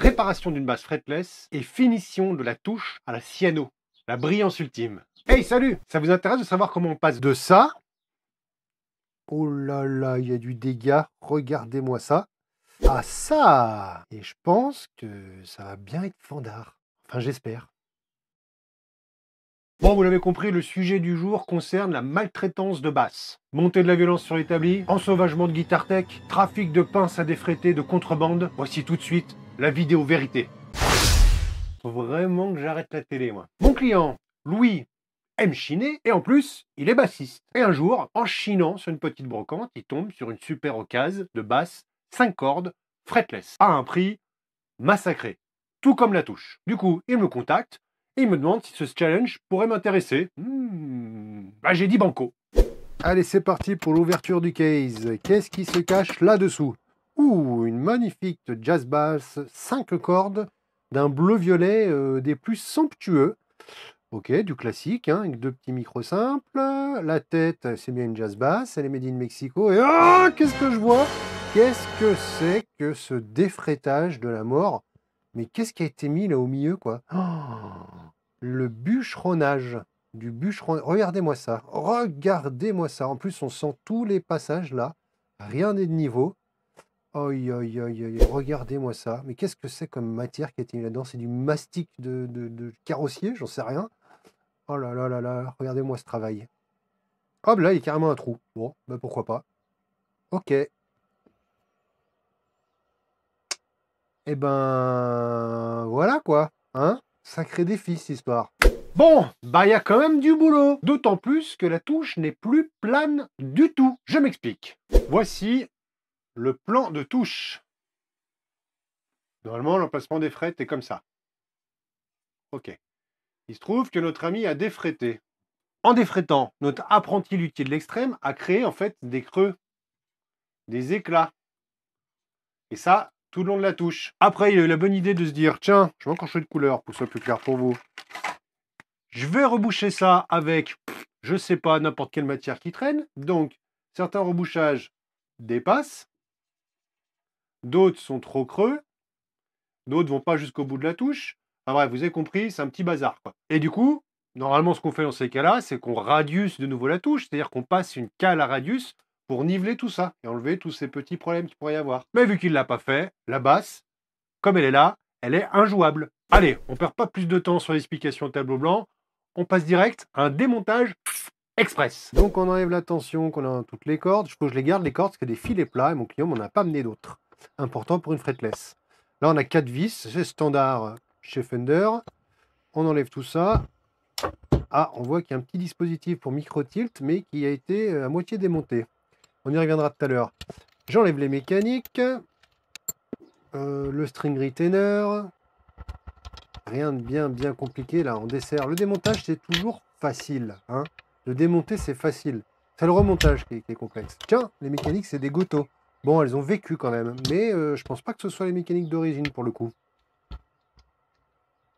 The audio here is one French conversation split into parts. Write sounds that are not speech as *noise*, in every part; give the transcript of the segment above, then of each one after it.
réparation d'une basse fretless et finition de la touche à la cyano, la brillance ultime. Hey, salut Ça vous intéresse de savoir comment on passe de ça Oh là là, il y a du dégât, regardez-moi ça. Ah ça Et je pense que ça va bien être fandard. Enfin, j'espère. Bon, vous l'avez compris, le sujet du jour concerne la maltraitance de basse. Montée de la violence sur l'établi, ensauvagement de guitare tech, trafic de pinces à défréter de contrebande. Voici tout de suite la vidéo vérité. Faut vraiment que j'arrête la télé, moi. Mon client, Louis, aime chiner et en plus, il est bassiste. Et un jour, en chinant sur une petite brocante, il tombe sur une super occasion de basse 5 cordes fretless à un prix massacré, tout comme la touche. Du coup, il me contacte et il me demande si ce challenge pourrait m'intéresser. Mmh. bah j'ai dit banco. Allez, c'est parti pour l'ouverture du case. Qu'est-ce qui se cache là-dessous Ouh, une magnifique jazz bass cinq cordes d'un bleu-violet euh, des plus somptueux. Ok, du classique, hein, avec deux petits micros simples. La tête, c'est bien une jazz bass, elle est made in Mexico. Et oh, qu'est-ce que je vois Qu'est-ce que c'est que ce défraitage de la mort Mais qu'est-ce qui a été mis là au milieu, quoi oh, Le bûcheronnage. Du bûcheron. Regardez-moi ça. Regardez-moi ça. En plus, on sent tous les passages là. Rien n'est de niveau. Oi, oi, oi, oi. Regardez-moi ça. Mais qu'est-ce que c'est comme matière qui a été mis là-dedans C'est du mastic de, de, carrossier J'en sais rien. Oh là là là là. Regardez-moi ce travail. Hop là, il y a carrément un trou. Bon, ben pourquoi pas. Ok. Eh ben, voilà quoi, hein Sacré défi, cette histoire. Bon, bah il y a quand même du boulot, d'autant plus que la touche n'est plus plane du tout. Je m'explique. Voici le plan de touche. Normalement, l'emplacement des frettes est comme ça. OK. Il se trouve que notre ami a défrété. En défrétant, notre apprenti luthier de l'extrême a créé en fait des creux, des éclats. Et ça, tout le long de la touche. Après, il a eu la bonne idée de se dire, tiens, je vais encore changer de couleur pour que ce soit plus clair pour vous. Je vais reboucher ça avec, je sais pas, n'importe quelle matière qui traîne. Donc, certains rebouchages dépassent, D'autres sont trop creux. D'autres vont pas jusqu'au bout de la touche. Ah bref, vous avez compris, c'est un petit bazar. Et du coup, normalement, ce qu'on fait dans ces cas-là, c'est qu'on radius de nouveau la touche, c'est-à-dire qu'on passe une cale à radius pour niveler tout ça et enlever tous ces petits problèmes qu'il pourrait y avoir. Mais vu qu'il ne l'a pas fait, la basse, comme elle est là, elle est injouable. Allez, on ne perd pas plus de temps sur l'explication au tableau blanc, on passe direct à un démontage express. Donc on enlève la tension qu'on a toutes les cordes, je, crois que je les garde les cordes parce a des filets plats et mon client m'en a pas amené d'autres important pour une fretless. Là, on a quatre vis, c'est standard chez Fender. On enlève tout ça. Ah, on voit qu'il y a un petit dispositif pour micro-tilt, mais qui a été euh, à moitié démonté. On y reviendra tout à l'heure. J'enlève les mécaniques. Euh, le string retainer. Rien de bien, bien compliqué là On dessert. Le démontage, c'est toujours facile. Hein. Le démonter, c'est facile. C'est le remontage qui est, complexe. Tiens, les mécaniques, c'est des gotos. Bon, elles ont vécu quand même, mais euh, je pense pas que ce soit les mécaniques d'origine pour le coup.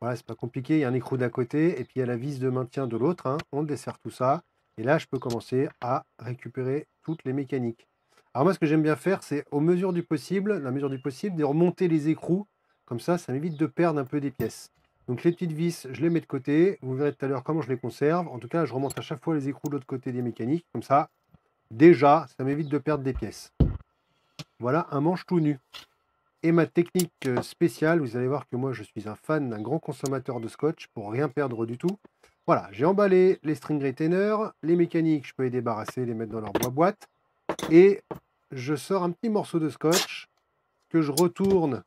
Voilà, c'est pas compliqué, il y a un écrou d'un côté, et puis il y a la vis de maintien de l'autre, hein. on dessert tout ça, et là je peux commencer à récupérer toutes les mécaniques. Alors moi ce que j'aime bien faire, c'est au mesure du possible, la mesure du possible, de remonter les écrous, comme ça, ça m'évite de perdre un peu des pièces. Donc les petites vis, je les mets de côté, vous verrez tout à l'heure comment je les conserve, en tout cas je remonte à chaque fois les écrous de l'autre côté des mécaniques, comme ça, déjà, ça m'évite de perdre des pièces. Voilà un manche tout nu. Et ma technique euh, spéciale, vous allez voir que moi je suis un fan, un grand consommateur de scotch pour rien perdre du tout. Voilà, j'ai emballé les string retainers, les mécaniques je peux les débarrasser, les mettre dans leur boîte. Et je sors un petit morceau de scotch que je retourne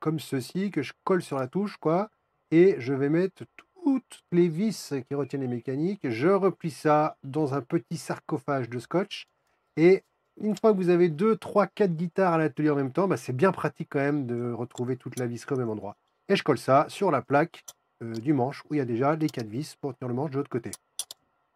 comme ceci, que je colle sur la touche quoi. Et je vais mettre toutes les vis qui retiennent les mécaniques. Je replie ça dans un petit sarcophage de scotch. Et une fois que vous avez 2, 3, 4 guitares à l'atelier en même temps, bah, c'est bien pratique quand même de retrouver toute la vis au même endroit. Et je colle ça sur la plaque euh, du manche où il y a déjà les 4 vis pour tenir le manche de l'autre côté.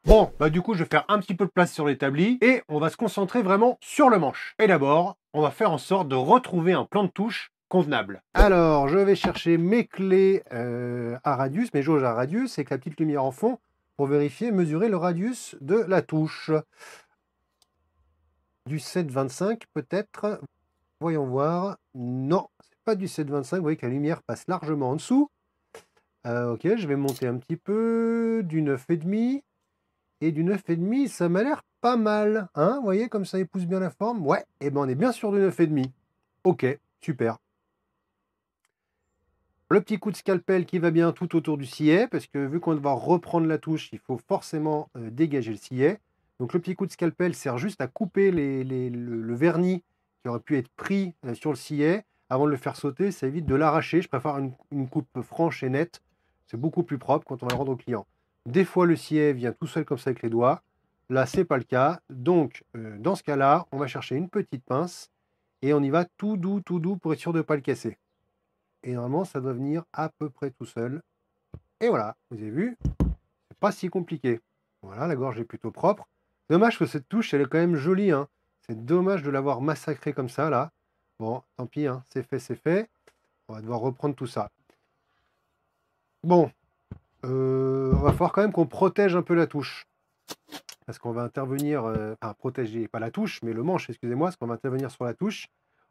Bon, bah du coup, je vais faire un petit peu de place sur l'établi et on va se concentrer vraiment sur le manche. Et d'abord, on va faire en sorte de retrouver un plan de touche convenable. Alors, je vais chercher mes clés euh, à radius, mes jauges à radius, avec la petite lumière en fond, pour vérifier, mesurer le radius de la touche du 725 peut-être. Voyons voir. Non, c'est pas du 725. Vous voyez que la lumière passe largement en dessous. Euh, ok, je vais monter un petit peu du 9,5. Et du 9,5, ça m'a l'air pas mal. Hein Vous voyez comme ça épouse bien la forme Ouais, et eh ben on est bien sûr du 9,5. Ok, super. Le petit coup de scalpel qui va bien tout autour du sillet, parce que vu qu'on va reprendre la touche, il faut forcément euh, dégager le sillet. Donc le petit coup de scalpel sert juste à couper le, vernis qui aurait pu être pris euh, sur le sillet. Avant de le faire sauter, ça évite de l'arracher. Je préfère une, coupe franche et nette. C'est beaucoup plus propre quand on va le rendre au client. Des fois, le sillet vient tout seul comme ça avec les doigts. Là, c'est pas le cas. Donc, euh, dans ce cas-là, on va chercher une petite pince et on y va tout doux, tout doux pour être sûr de ne pas le casser. Et normalement, ça doit venir à peu près tout seul. Et voilà, vous avez vu, c'est pas si compliqué. Voilà, la gorge est plutôt propre. Dommage que cette touche, elle est quand même jolie. Hein. C'est dommage de l'avoir massacré comme ça, là. Bon, tant pis, hein. c'est fait, c'est fait. On va devoir reprendre tout ça. Bon, euh, on va falloir quand même qu'on protège un peu la touche. Parce qu'on va intervenir, euh, enfin protéger, pas la touche, mais le manche, excusez-moi, parce qu'on va intervenir sur la touche.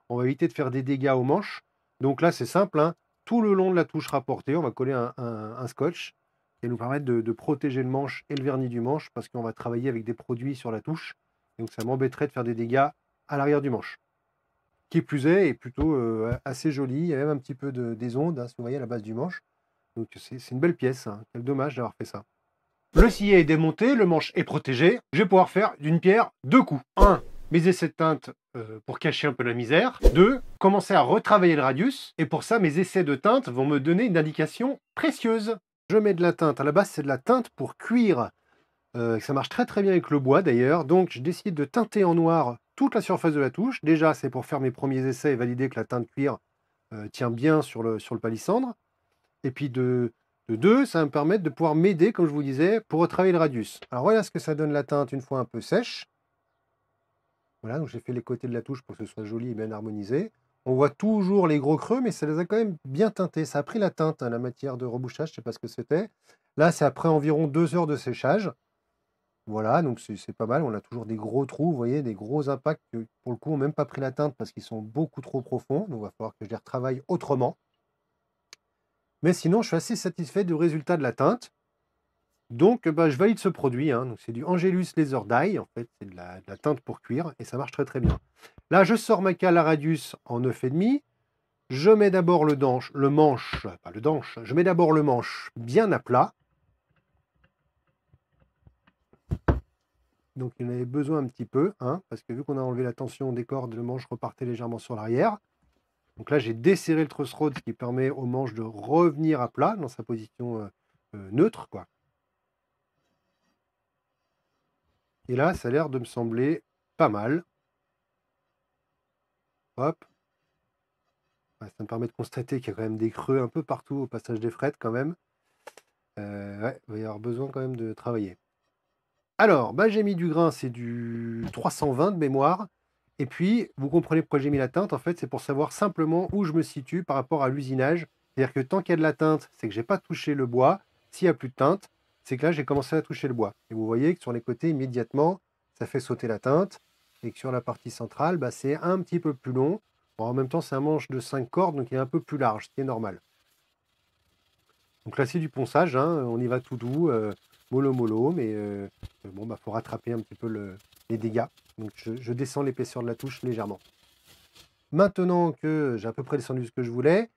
On va éviter de faire des dégâts au manche. Donc là, c'est simple, hein. tout le long de la touche rapportée, on va coller un scotch et nous permettre de, protéger le manche et le vernis du manche parce qu'on va travailler avec des produits sur la touche. Donc ça m'embêterait de faire des dégâts à l'arrière du manche. Qui plus est, est plutôt euh, assez joli. Il y a même un petit peu de, des ondes, hein, si vous voyez, à la base du manche. Donc c'est une belle pièce. Hein. Quel dommage d'avoir fait ça. Le sillet est démonté, le manche est protégé. Je vais pouvoir faire d'une pierre deux coups. Un, mes essais de teinte euh, pour cacher un peu la misère. 2. Commencer à retravailler le radius. Et pour ça, mes essais de teinte vont me donner une indication précieuse. Je mets de la teinte. À la base, c'est de la teinte pour cuire. Euh, ça marche très très bien avec le bois d'ailleurs. Donc, je décide de teinter en noir toute la surface de la touche. Déjà, c'est pour faire mes premiers essais et valider que la teinte cuir euh, tient bien sur le, sur le palissandre. Et puis de, de deux, ça va me permettre de pouvoir m'aider, comme je vous disais, pour retravailler le radius. Alors voilà ce que ça donne la teinte une fois un peu sèche. Voilà, donc j'ai fait les côtés de la touche pour que ce soit joli et bien harmonisé. On voit toujours les gros creux, mais ça les a quand même bien teintés. Ça a pris la teinte, hein, la matière de rebouchage, je ne sais pas ce que c'était. Là, c'est après environ deux heures de séchage. Voilà, donc c'est pas mal. On a toujours des gros trous, vous voyez, des gros impacts qui, pour le coup, n'ont même pas pris la teinte parce qu'ils sont beaucoup trop profonds. Donc, il va falloir que je les retravaille autrement. Mais sinon, je suis assez satisfait du résultat de la teinte. Donc, bah, je valide ce produit. Hein. c'est du Angelus Laser Dye. En fait, c'est de, de la, teinte pour cuir et ça marche très très bien. Là, je sors ma cale à radius en 9,5. Je mets d'abord le, le manche, pas le danche, je mets d'abord le manche bien à plat. Donc il en avait besoin un petit peu, hein, parce que vu qu'on a enlevé la tension des cordes, le manche repartait légèrement sur l'arrière. Donc là, j'ai desserré le truss rod, ce qui permet au manche de revenir à plat dans sa position euh, euh, neutre. quoi. Et là, ça a l'air de me sembler pas mal. Hop. ça me permet de constater qu'il y a quand même des creux un peu partout au passage des frettes quand même. Euh, ouais, il va y avoir besoin quand même de travailler. Alors, bah, j'ai mis du grain, c'est du 320 de mémoire. Et puis, vous comprenez pourquoi j'ai mis la teinte. En fait, c'est pour savoir simplement où je me situe par rapport à l'usinage. C'est-à-dire que tant qu'il y a de la teinte, c'est que je n'ai pas touché le bois. S'il n'y a plus de teinte, c'est que là, j'ai commencé à toucher le bois. Et vous voyez que sur les côtés, immédiatement, ça fait sauter la teinte et que sur la partie centrale, bah, c'est un petit peu plus long. en même temps, c'est un manche de 5 cordes, donc il est un peu plus large, ce qui est normal. Donc là, c'est du ponçage, hein. on y va tout doux, euh, mollo mollo, mais euh, bon, bah, faut rattraper un petit peu les dégâts. Donc je, descends l'épaisseur de la touche légèrement. Maintenant que j'ai à peu près descendu ce que je voulais,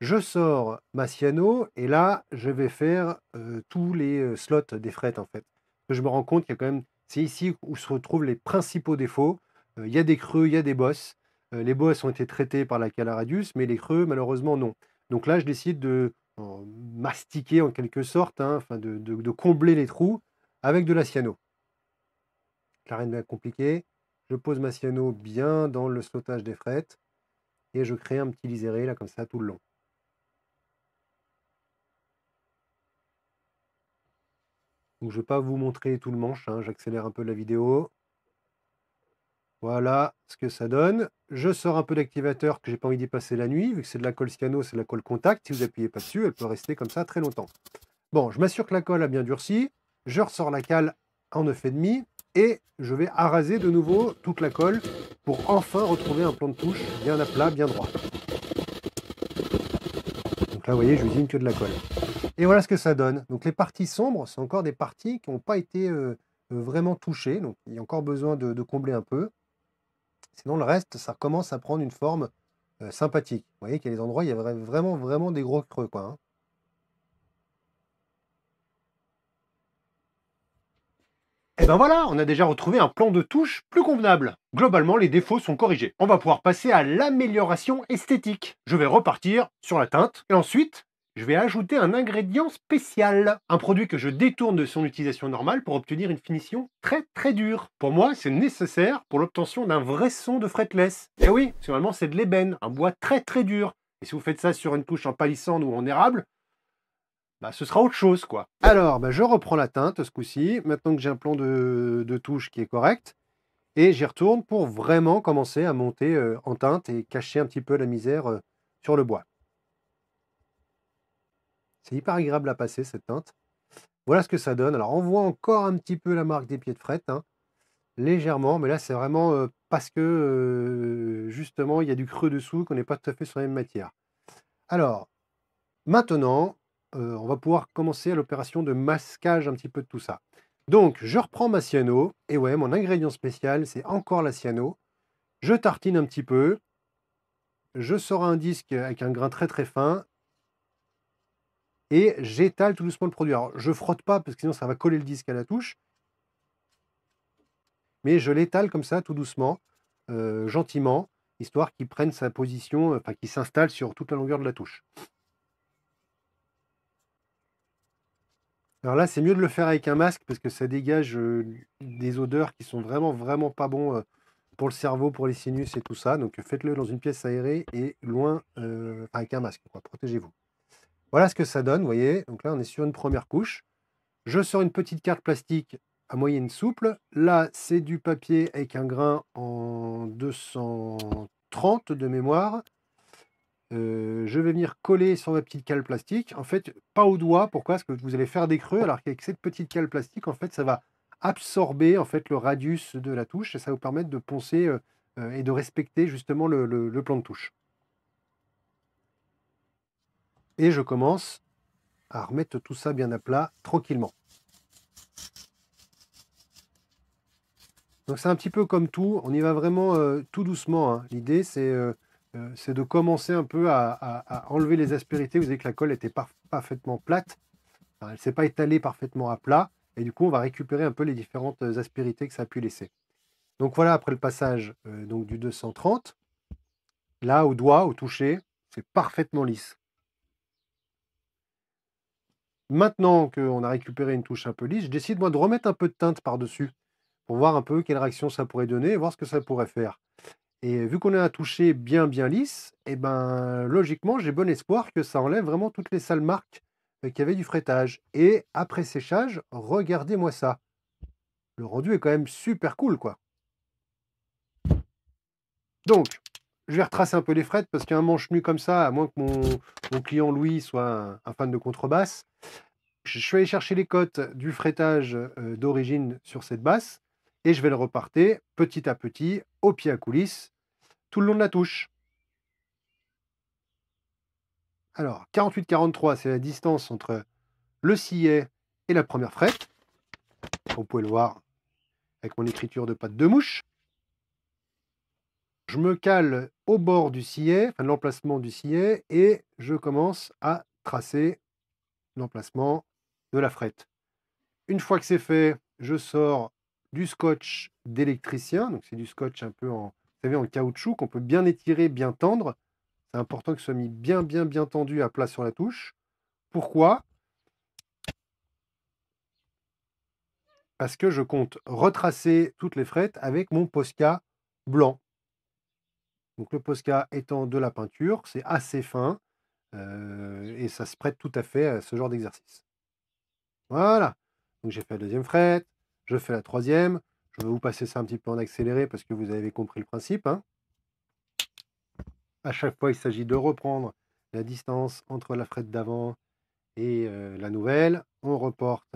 je sors ma Ciano et là, je vais faire euh, tous les slots des frettes en fait. Je me rends compte qu'il y a quand même c'est ici où se retrouvent les principaux défauts. Euh, il y a des creux, il y a des bosses. Euh, les bosses ont été traitées par la Calaradius, mais les creux, malheureusement, non. Donc là, je décide de mastiquer en quelque sorte, hein, de, combler les trous avec de la cyano. La reine va compliqué. Je pose ma cyano bien dans le sautage des frettes et je crée un petit liséré là comme ça tout le long. Donc, je ne vais pas vous montrer tout le manche. Hein, j'accélère un peu la vidéo. Voilà ce que ça donne. Je sors un peu d'activateur que j'ai pas envie d'y passer la nuit. Vu que c'est de la colle Scano, c'est de la colle contact. Si vous n'appuyez pas dessus, elle peut rester comme ça très longtemps. Bon, je m'assure que la colle a bien durci. Je ressors la cale en 9,5 et je vais araser de nouveau toute la colle pour enfin retrouver un plan de touche bien à plat, bien droit. Donc là, vous voyez, je usine que de la colle. Et voilà ce que ça donne. Donc les parties sombres, c'est encore des parties qui n'ont pas été euh, euh, vraiment touchées. Donc il y a encore besoin de, combler un peu. Sinon le reste, ça commence à prendre une forme euh, sympathique. Vous voyez qu'il y a des endroits où il y a vraiment, vraiment des gros creux. Quoi, Et hein. eh ben voilà, on a déjà retrouvé un plan de touche plus convenable. Globalement, les défauts sont corrigés. On va pouvoir passer à l'amélioration esthétique. Je vais repartir sur la teinte et ensuite je vais ajouter un ingrédient spécial, un produit que je détourne de son utilisation normale pour obtenir une finition très très dure. Pour moi, c'est nécessaire pour l'obtention d'un vrai son de fretless. Et eh oui, c'est normalement c'est de l'ébène, un bois très très dur. Et si vous faites ça sur une touche en palissande ou en érable, bah, ce sera autre chose, quoi. Alors, bah, je reprends la teinte ce coup-ci, maintenant que j'ai un plan de, touche qui est correct, et j'y retourne pour vraiment commencer à monter euh, en teinte et cacher un petit peu la misère euh, sur le bois. C'est hyper agréable à passer cette teinte. Voilà ce que ça donne. Alors on voit encore un petit peu la marque des pieds de fret, hein, légèrement, mais là c'est vraiment euh, parce que euh, justement il y a du creux dessous qu'on n'est pas tout à fait sur la même matière. Alors maintenant, euh, on va pouvoir commencer à l'opération de masquage un petit peu de tout ça. Donc je reprends ma cyano, et ouais, mon ingrédient spécial c'est encore la cyano. Je tartine un petit peu, je sors un disque avec un grain très très fin et j'étale tout doucement le produit. Alors, je frotte pas parce que sinon ça va coller le disque à la touche. Mais je l'étale comme ça, tout doucement, euh, gentiment, histoire qu'il prenne sa position, enfin qu'il s'installe sur toute la longueur de la touche. Alors là, c'est mieux de le faire avec un masque parce que ça dégage euh, des odeurs qui sont vraiment, vraiment pas bons euh, pour le cerveau, pour les sinus et tout ça. Donc faites-le dans une pièce aérée et loin avec un masque. Protégez-vous. Voilà ce que ça donne, vous voyez. Donc là, on est sur une première couche. Je sors une petite carte plastique à moyenne souple. Là, c'est du papier avec un grain en 230 de mémoire. Euh, je vais venir coller sur ma petite cale plastique. En fait, pas au doigt. Pourquoi Parce que vous allez faire des creux, alors qu'avec cette petite cale plastique, en fait, ça va absorber en fait le radius de la touche et ça va vous permettre de poncer euh, euh, et de respecter justement le plan de touche et je commence à remettre tout ça bien à plat tranquillement. Donc c'est un petit peu comme tout, on y va vraiment euh, tout doucement. Hein. L'idée euh, euh, c'est de commencer un peu à, enlever les aspérités. Vous voyez que la colle était parfaitement plate, elle ne s'est pas étalée parfaitement à plat, et du coup on va récupérer un peu les différentes aspérités que ça a pu laisser. Donc voilà, après le passage donc du 230, là au doigt, au toucher, c'est parfaitement lisse maintenant qu'on a récupéré une touche un peu lisse, je décide moi de remettre un peu de teinte par-dessus pour voir un peu quelle réaction ça pourrait donner et voir ce que ça pourrait faire. Et vu qu'on a un toucher bien bien lisse, et eh ben logiquement j'ai bon espoir que ça enlève vraiment toutes les sales marques euh, qu'il y avait du fretage. Et après séchage, regardez-moi ça. Le rendu est quand même super cool quoi. Donc, je vais retracer un peu les frettes parce qu'un manche nu comme ça, à moins que mon, client Louis soit un, fan de contrebasse, je vais aller chercher les cotes du frettage euh, d'origine sur cette basse et je vais le repartir petit à petit au pied à coulisses tout le long de la touche. Alors, 48-43, c'est la distance entre le sillet et la première frette. Vous pouvez le voir avec mon écriture de pâte de mouche je me cale au bord du sillet, enfin, l'emplacement du sillet, et je commence à tracer l'emplacement de la frette. Une fois que c'est fait, je sors du scotch d'électricien, donc c'est du scotch un peu en, en caoutchouc qu'on peut bien étirer, bien tendre. C'est important que ce soit mis bien, bien, bien tendu à plat sur la touche. Pourquoi Parce que je compte retracer toutes les frettes avec mon Posca blanc. Donc le Posca étant de la peinture, c'est assez fin et ça se prête tout à fait à ce genre d'exercice. Voilà. Donc j'ai fait la deuxième frette, je fais la troisième. Je vais vous passer ça un petit peu en accéléré parce que vous avez compris le principe. Hein. À chaque fois, il s'agit de reprendre la distance entre la frette d'avant et la nouvelle. On reporte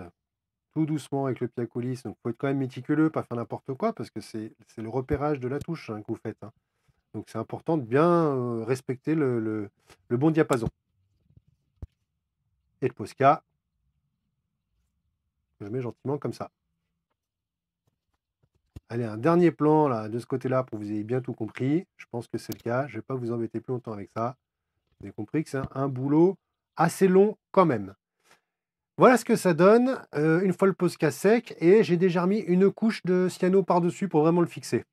tout doucement avec le pied à coulisse. Donc, il faut être quand même méticuleux, pas faire n'importe quoi, parce que c'est le repérage de la touche hein, que vous faites. Hein. Donc c'est important de bien respecter le, bon diapason. Et le Posca, je mets gentiment comme ça. Allez, un dernier plan là, de ce côté-là pour que vous ayez bien tout compris. Je pense que c'est le cas. Je ne vais pas vous embêter plus longtemps avec ça. Vous avez compris que c'est un, boulot assez long quand même. Voilà ce que ça donne une fois le Posca sec. Et j'ai déjà mis une couche de cyano par-dessus pour vraiment le fixer.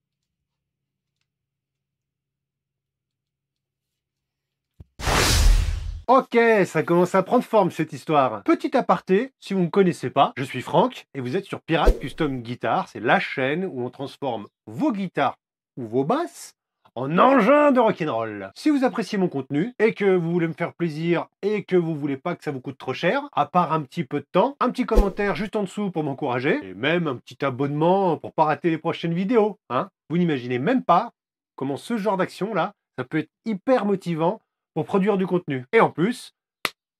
Ok, ça commence à prendre forme cette histoire. Petit aparté, si vous ne me connaissez pas, je suis Franck et vous êtes sur Pirate Custom Guitar. C'est la chaîne où on transforme vos guitares ou vos basses en engins de rock'n'roll. Si vous appréciez mon contenu et que vous voulez me faire plaisir et que vous voulez pas que ça vous coûte trop cher, à part un petit peu de temps, un petit commentaire juste en dessous pour m'encourager et même un petit abonnement pour pas rater les prochaines vidéos. Hein vous n'imaginez même pas comment ce genre d'action là, ça peut être hyper motivant pour produire du contenu. Et en plus,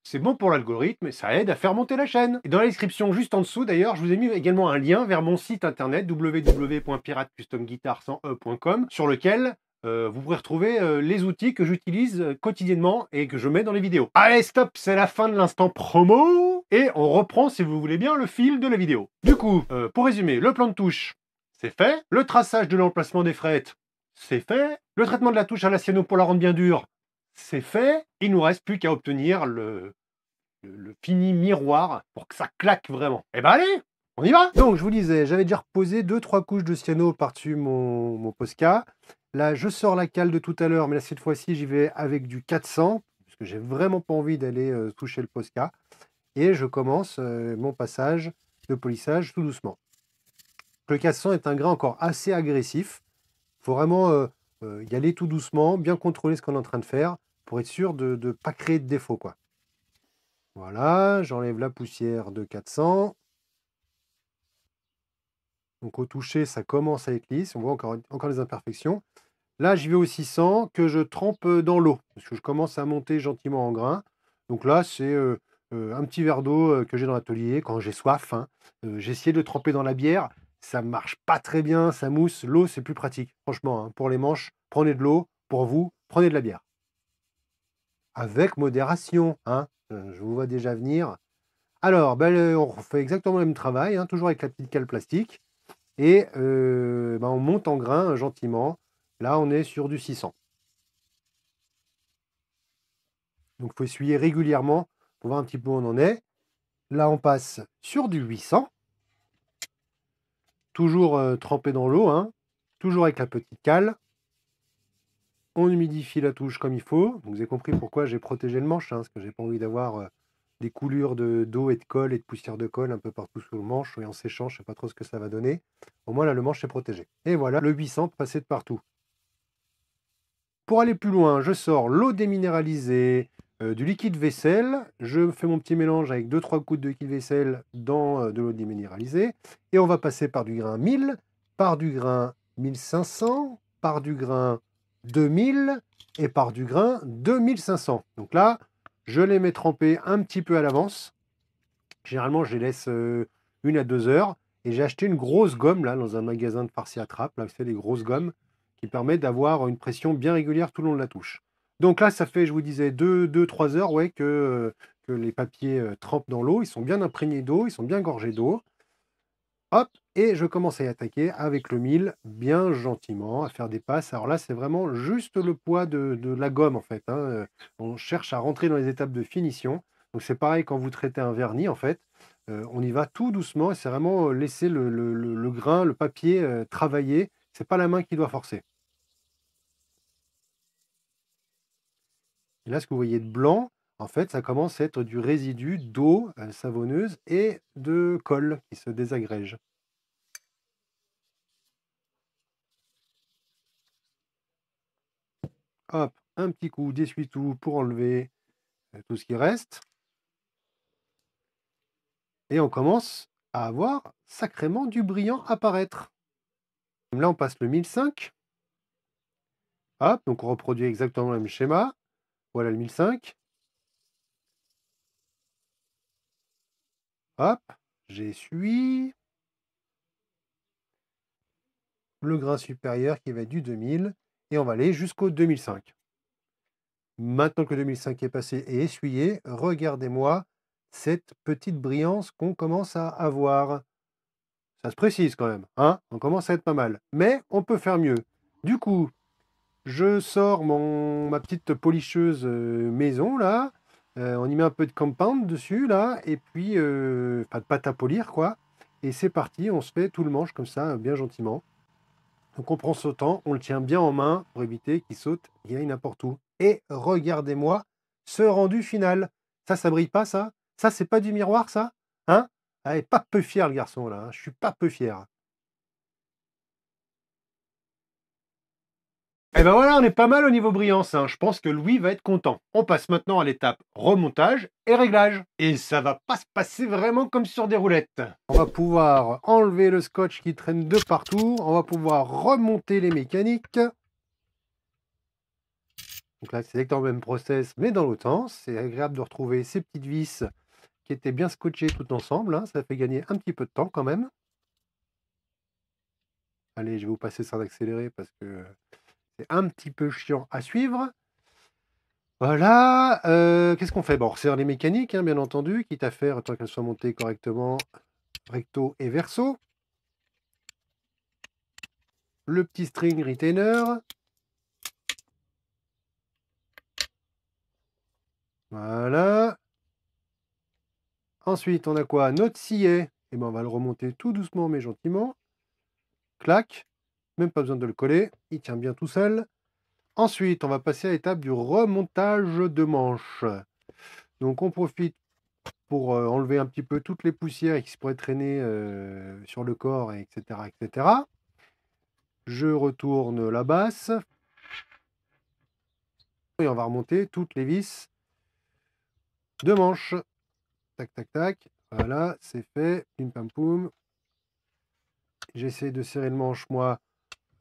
c'est bon pour l'algorithme et ça aide à faire monter la chaîne. Et dans la description juste en dessous d'ailleurs, je vous ai mis également un lien vers mon site internet wwwpiratecustomguitar e sur lequel euh, vous pourrez retrouver euh, les outils que j'utilise euh, quotidiennement et que je mets dans les vidéos. Allez, stop, c'est la fin de l'instant promo et on reprend, si vous voulez bien, le fil de la vidéo. Du coup, pour résumer, le plan de touche, c'est fait. Le traçage de l'emplacement des frettes, c'est fait. Le traitement de la touche à la pour la rendre bien dure, c'est fait. Il nous reste plus qu'à obtenir le, le, fini miroir pour que ça claque vraiment. Et eh ben allez, on y va Donc je vous disais, j'avais déjà reposé deux trois couches de cyano par-dessus mon, mon Posca. Là, je sors la cale de tout à l'heure, mais cette fois-ci, j'y vais avec du 400, parce que j'ai vraiment pas envie d'aller euh, toucher le Posca. Et je commence euh, mon passage de polissage tout doucement. Le 400 est un grain encore assez agressif. Il faut vraiment euh, euh, y aller tout doucement, bien contrôler ce qu'on est en train de faire pour être sûr de ne pas créer de défauts. Quoi. Voilà, j'enlève la poussière de 400. Donc au toucher, ça commence à être lisse. On voit encore, encore les imperfections. Là, j'y vais aussi sans que je trempe dans l'eau parce que je commence à monter gentiment en grain. Donc là, c'est euh, euh, un petit verre d'eau que j'ai dans l'atelier quand j'ai soif. Hein, j'ai essayé de tremper dans la bière ça marche pas très bien, ça mousse. L'eau, c'est plus pratique. Franchement, hein, pour les manches, prenez de l'eau. Pour vous, prenez de la bière. Avec modération, hein. Euh, je vous vois déjà venir. Alors, ben, on fait exactement le même travail, hein, toujours avec la petite cale plastique. Et euh, ben, on monte en grain hein, gentiment. Là, on est sur du 600. Donc, il faut essuyer régulièrement pour voir un petit peu où on en est. Là, on passe sur du 800 toujours euh, trempé dans l'eau, hein, toujours avec la petite cale. On humidifie la touche comme il faut. vous avez compris pourquoi j'ai protégé le manche, hein, parce que j'ai pas envie d'avoir euh, des coulures de d'eau et de colle et de poussière de colle un peu partout sous le manche. Et en séchant, je sais pas trop ce que ça va donner. Au moins là, le manche est protégé. Et voilà, le 800 passé de partout. Pour aller plus loin, je sors l'eau déminéralisée, euh, du liquide vaisselle. Je fais mon petit mélange avec 2-3 gouttes de liquide vaisselle dans euh, de l'eau déminéralisée. Et on va passer par du grain 1000, par du grain 1500, par du grain 2000 et par du grain 2500. Donc là, je les mets trempés un petit peu à l'avance. Généralement, je les laisse euh, une à deux heures. Et j'ai acheté une grosse gomme là dans un magasin de farci à trappe. Là, c'est des grosses gommes qui permettent d'avoir une pression bien régulière tout le long de la touche. Donc là, ça fait, je vous disais, 2-3 heures ouais, que, euh, les papiers euh, trempent dans l'eau. Ils sont bien imprégnés d'eau, ils sont bien gorgés d'eau. Hop, et je commence à y attaquer avec le mille, bien gentiment, à faire des passes. Alors là, c'est vraiment juste le poids de, la gomme, en fait. Hein, euh, on cherche à rentrer dans les étapes de finition. Donc c'est pareil quand vous traitez un vernis, en fait. on y va tout doucement, et c'est vraiment laisser le, grain, le papier travailler. C'est pas la main qui doit forcer. là, ce que vous voyez de blanc, en fait, ça commence à être du résidu d'eau euh, savonneuse et de colle qui se désagrège. Hop, un petit coup d'essuie-tout pour enlever euh, tout ce qui reste. Et on commence à avoir sacrément du brillant apparaître. Là, on passe le 1005. Hop, donc on reproduit exactement le même schéma. Voilà le 1005. Hop, j'essuie. Le grain supérieur qui va être du 2000. Et on va aller jusqu'au 2005. Maintenant que le 2005 est passé et essuyé, regardez-moi cette petite brillance qu'on commence à avoir. Ça se précise quand même, hein on commence à être pas mal. Mais on peut faire mieux. Du coup, je sors mon, ma petite policheuse euh, maison, là. Euh, on y met un peu de compound dessus, là. Et puis, euh, pas de pâte à polir, quoi. Et c'est parti, on se fait tout le manche comme ça, hein, bien gentiment. Donc on prend ce temps, on le tient bien en main pour éviter qu'il saute, il aille n'importe où. Et regardez-moi ce rendu final. Ça, ça brille pas, ça Ça, c'est pas du miroir, ça Hein Ah, pas peu fier, le garçon, là. Hein. Je suis pas peu fier. Et eh ben voilà, on est pas mal au niveau brillance, hein. je pense que Louis va être content. On passe maintenant à l'étape remontage et réglage. Et ça va pas se passer vraiment comme sur des roulettes. On va pouvoir enlever le scotch qui traîne de partout, on va pouvoir remonter les mécaniques. Donc là c'est exactement le même process mais dans l'autre C'est agréable de retrouver ces petites vis qui étaient bien scotchées toutes ensemble, hein. ça fait gagner un petit peu de temps quand même. Allez, je vais vous passer ça d'accélérer parce que un petit peu chiant à suivre. Voilà. Euh, qu'est-ce qu'on fait Bon, on les mécaniques, hein, bien entendu, quitte à faire, tant qu'elles soient montées correctement, recto et verso. Le petit string retainer. Voilà. Ensuite, on a quoi Notre sillet. Et eh ben, on va le remonter tout doucement mais gentiment. Clac. Même pas besoin de le coller, il tient bien tout seul. Ensuite, on va passer à l'étape du remontage de manches Donc on profite pour euh, enlever un petit peu toutes les poussières qui se pourraient traîner euh, sur le corps, etc., etc. Je retourne la basse. Et on va remonter toutes les vis de manche. Tac, tac, tac. Voilà, c'est fait. Pim, pam, poum. J'essaie de serrer le manche, moi,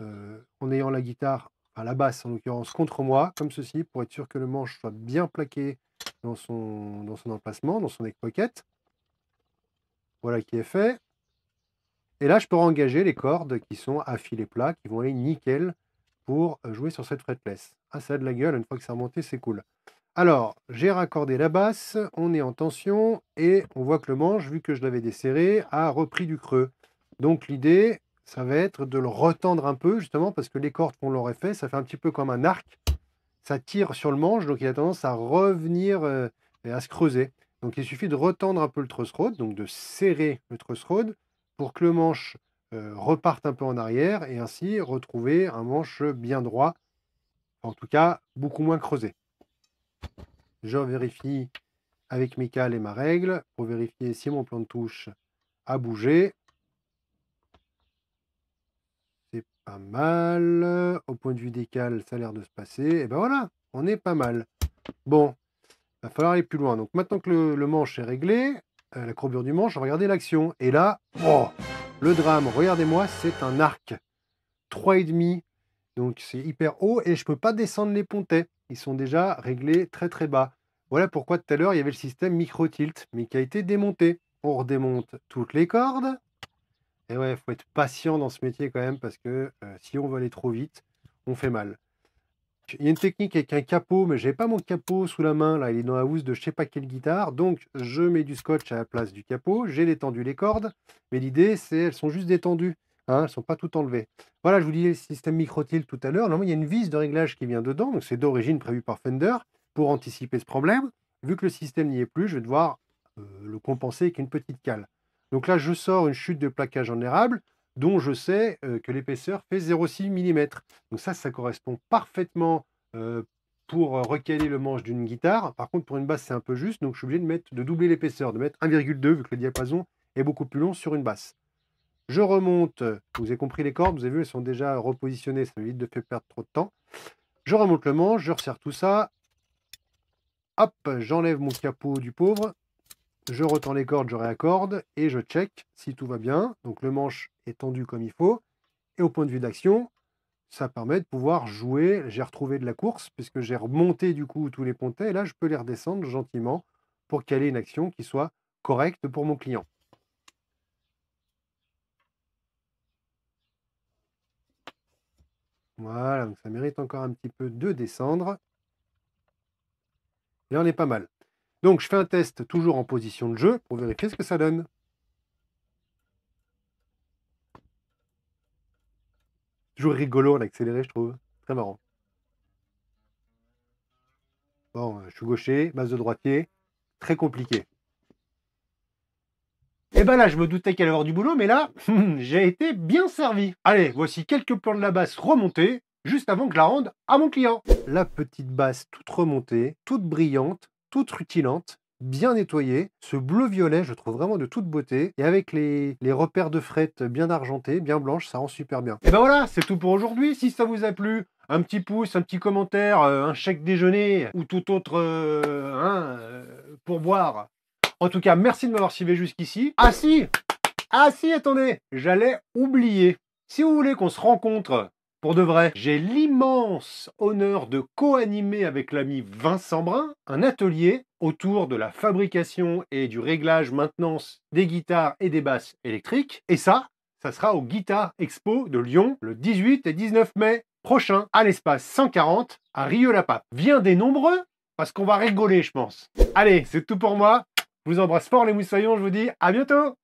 euh, en ayant la guitare, à la basse en l'occurrence, contre moi, comme ceci, pour être sûr que le manche soit bien plaqué dans son, dans son emplacement, dans son neck Voilà qui est fait. Et là, je peux engager les cordes qui sont à filet plat, qui vont aller nickel pour euh, jouer sur cette fretless. Ah, ça a de la gueule, une fois que c'est remonté, c'est cool. Alors, j'ai raccordé la basse, on est en tension, et on voit que le manche, vu que je l'avais desserré, a repris du creux. Donc l'idée, ça va être de le retendre un peu, justement, parce que les cordes qu'on l'aurait fait, ça fait un petit peu comme un arc. Ça tire sur le manche, donc il a tendance à revenir euh, et à se creuser. Donc il suffit de retendre un peu le truss rod, donc de serrer le truss rod pour que le manche euh, reparte un peu en arrière et ainsi retrouver un manche bien droit, en tout cas beaucoup moins creusé. Je vérifie avec mes cales et ma règle pour vérifier si mon plan de touche a bougé. mal. Au point de vue des cales, ça a l'air de se passer. Et ben voilà, on est pas mal. Bon, va falloir aller plus loin. Donc maintenant que le, manche est réglé, euh, la courbure du manche, regardez l'action. Et là, oh, le drame, regardez-moi, c'est un arc. 3,5. Donc c'est hyper haut et je ne peux pas descendre les pontets. Ils sont déjà réglés très très bas. Voilà pourquoi tout à l'heure, il y avait le système micro-tilt, mais qui a été démonté. On redémonte toutes les cordes. Et ouais, faut être patient dans ce métier quand même parce que si on veut aller trop vite, on fait mal. Il y a une technique avec un capot, mais n'ai pas mon capot sous la main. Là, il est dans la housse de je sais pas quelle guitare. Donc, je mets du scotch à la place du capot. J'ai détendu les cordes, mais l'idée, c'est elles sont juste détendues. Hein, elles ne sont pas toutes enlevées. Voilà, je vous disais le système micro-tilt tout à l'heure. Normalement, il y a une vis de réglage qui vient dedans. Donc, c'est d'origine prévu par Fender pour anticiper ce problème. Vu que le système n'y est plus, je vais devoir le compenser avec une petite cale. Donc là, je sors une chute de plaquage en érable dont je sais euh, que l'épaisseur fait 0,6 mm. Donc ça, ça correspond parfaitement euh, pour euh, recaler le manche d'une guitare. Par contre, pour une basse, c'est un peu juste, donc je suis obligé de, mettre, de doubler l'épaisseur, de mettre 1,2 vu que le diapason est beaucoup plus long sur une basse. Je remonte, vous avez compris les cordes, vous avez vu, elles sont déjà repositionnées, ça m'évite de faire perdre trop de temps. Je remonte le manche, je resserre tout ça. Hop, j'enlève mon capot du pauvre je retends les cordes, je réaccorde et je check si tout va bien. Donc le manche est tendu comme il faut. Et au point de vue d'action, ça permet de pouvoir jouer. J'ai retrouvé de la course puisque j'ai remonté du coup tous les pontets. Et là, je peux les redescendre gentiment pour caler une action qui soit correcte pour mon client. Voilà, donc ça mérite encore un petit peu de descendre. Et on est pas mal. Donc je fais un test toujours en position de jeu pour vérifier ce que ça donne. Toujours rigolo en accéléré, je trouve. Très marrant. Bon, euh, je suis gaucher, base de droitier. Très compliqué. Et eh ben là, je me doutais qu'elle allait avoir du boulot, mais là, *laughs* j'ai été bien servi. Allez, voici quelques plans de la basse remontés, juste avant que la rende à mon client. La petite basse toute remontée, toute brillante, toute rutilante, bien nettoyée. Ce bleu-violet, je trouve vraiment de toute beauté. Et avec les, les repères de fret bien argentés, bien blanches, ça rend super bien. Et ben voilà, c'est tout pour aujourd'hui. Si ça vous a plu, un petit pouce, un petit commentaire, euh, un chèque déjeuner ou tout autre euh, hein, euh, pour boire. En tout cas, merci de m'avoir suivi jusqu'ici. Ah si Ah si, attendez J'allais oublier. Si vous voulez qu'on se rencontre pour de vrai, j'ai l'immense honneur de co-animer avec l'ami Vincent Brun un atelier autour de la fabrication et du réglage maintenance des guitares et des basses électriques. Et ça, ça sera au Guitar Expo de Lyon le 18 et 19 mai prochain à l'espace 140 à Rieux-la-Pape. Viens des nombreux parce qu'on va rigoler, je pense. Allez, c'est tout pour moi. Je vous embrasse fort les moussaillons, je vous dis à bientôt